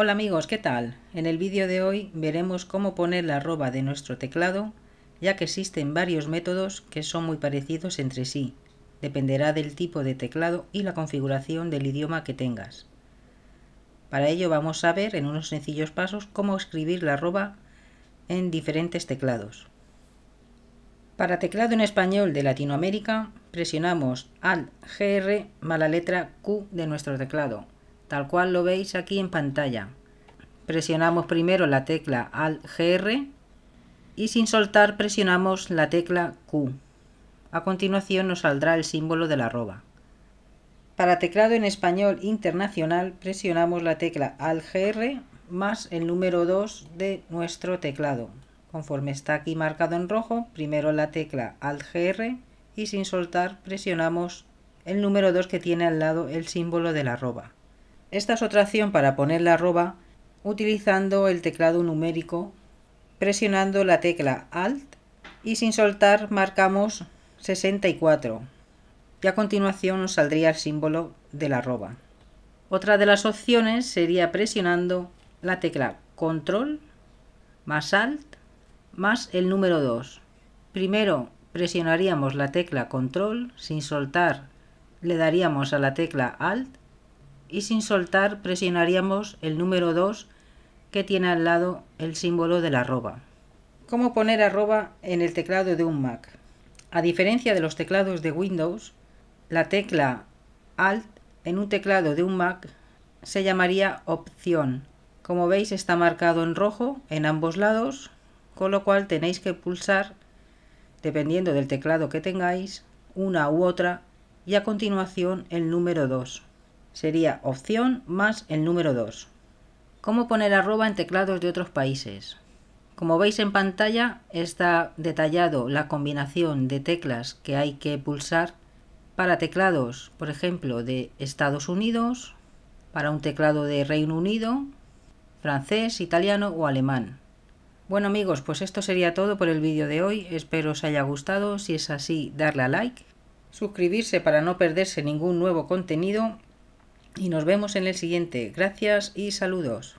Hola amigos, ¿qué tal? En el vídeo de hoy veremos cómo poner la arroba de nuestro teclado, ya que existen varios métodos que son muy parecidos entre sí. Dependerá del tipo de teclado y la configuración del idioma que tengas. Para ello vamos a ver en unos sencillos pasos cómo escribir la arroba en diferentes teclados. Para teclado en español de Latinoamérica presionamos Alt GR más la letra Q de nuestro teclado tal cual lo veis aquí en pantalla. Presionamos primero la tecla Alt GR y sin soltar presionamos la tecla Q. A continuación nos saldrá el símbolo de la arroba. Para teclado en español internacional presionamos la tecla Alt GR más el número 2 de nuestro teclado. Conforme está aquí marcado en rojo, primero la tecla Alt GR y sin soltar presionamos el número 2 que tiene al lado el símbolo de la arroba. Esta es otra opción para poner la arroba utilizando el teclado numérico, presionando la tecla Alt y sin soltar marcamos 64 y a continuación nos saldría el símbolo de la arroba. Otra de las opciones sería presionando la tecla Control más Alt más el número 2. Primero presionaríamos la tecla Control sin soltar, le daríamos a la tecla Alt y sin soltar presionaríamos el número 2 que tiene al lado el símbolo de la arroba. ¿Cómo poner arroba en el teclado de un Mac? A diferencia de los teclados de Windows, la tecla Alt en un teclado de un Mac se llamaría opción. Como veis está marcado en rojo en ambos lados, con lo cual tenéis que pulsar, dependiendo del teclado que tengáis, una u otra y a continuación el número 2 sería opción más el número 2. ¿Cómo poner arroba en teclados de otros países? Como veis en pantalla está detallado la combinación de teclas que hay que pulsar para teclados, por ejemplo, de Estados Unidos, para un teclado de Reino Unido, francés, italiano o alemán. Bueno amigos, pues esto sería todo por el vídeo de hoy, espero os haya gustado, si es así darle a like, suscribirse para no perderse ningún nuevo contenido y nos vemos en el siguiente. Gracias y saludos.